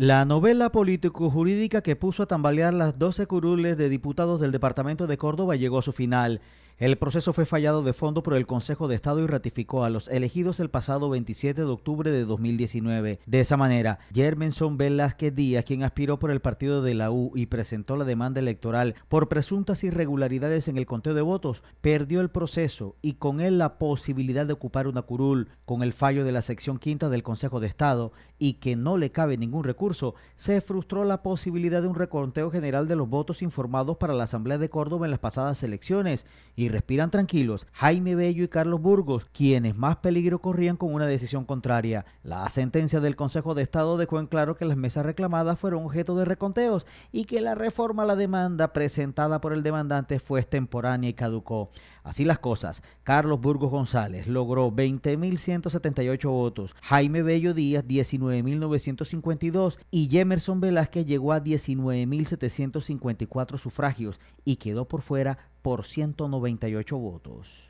La novela político-jurídica que puso a tambalear las 12 curules de diputados del departamento de Córdoba llegó a su final. El proceso fue fallado de fondo por el Consejo de Estado y ratificó a los elegidos el pasado 27 de octubre de 2019. De esa manera, Germenson Velázquez Díaz, quien aspiró por el partido de la U y presentó la demanda electoral por presuntas irregularidades en el conteo de votos, perdió el proceso y con él la posibilidad de ocupar una curul con el fallo de la sección quinta del Consejo de Estado y que no le cabe ningún recurso, se frustró la posibilidad de un reconteo general de los votos informados para la Asamblea de Córdoba en las pasadas elecciones y respiran tranquilos Jaime Bello y Carlos Burgos, quienes más peligro corrían con una decisión contraria. La sentencia del Consejo de Estado dejó en claro que las mesas reclamadas fueron objeto de reconteos y que la reforma a la demanda presentada por el demandante fue extemporánea y caducó. Así las cosas, Carlos Burgos González logró 20.178 votos, Jaime Bello Díaz 19.952 y Jemerson Velázquez llegó a 19.754 sufragios y quedó por fuera por 198 votos.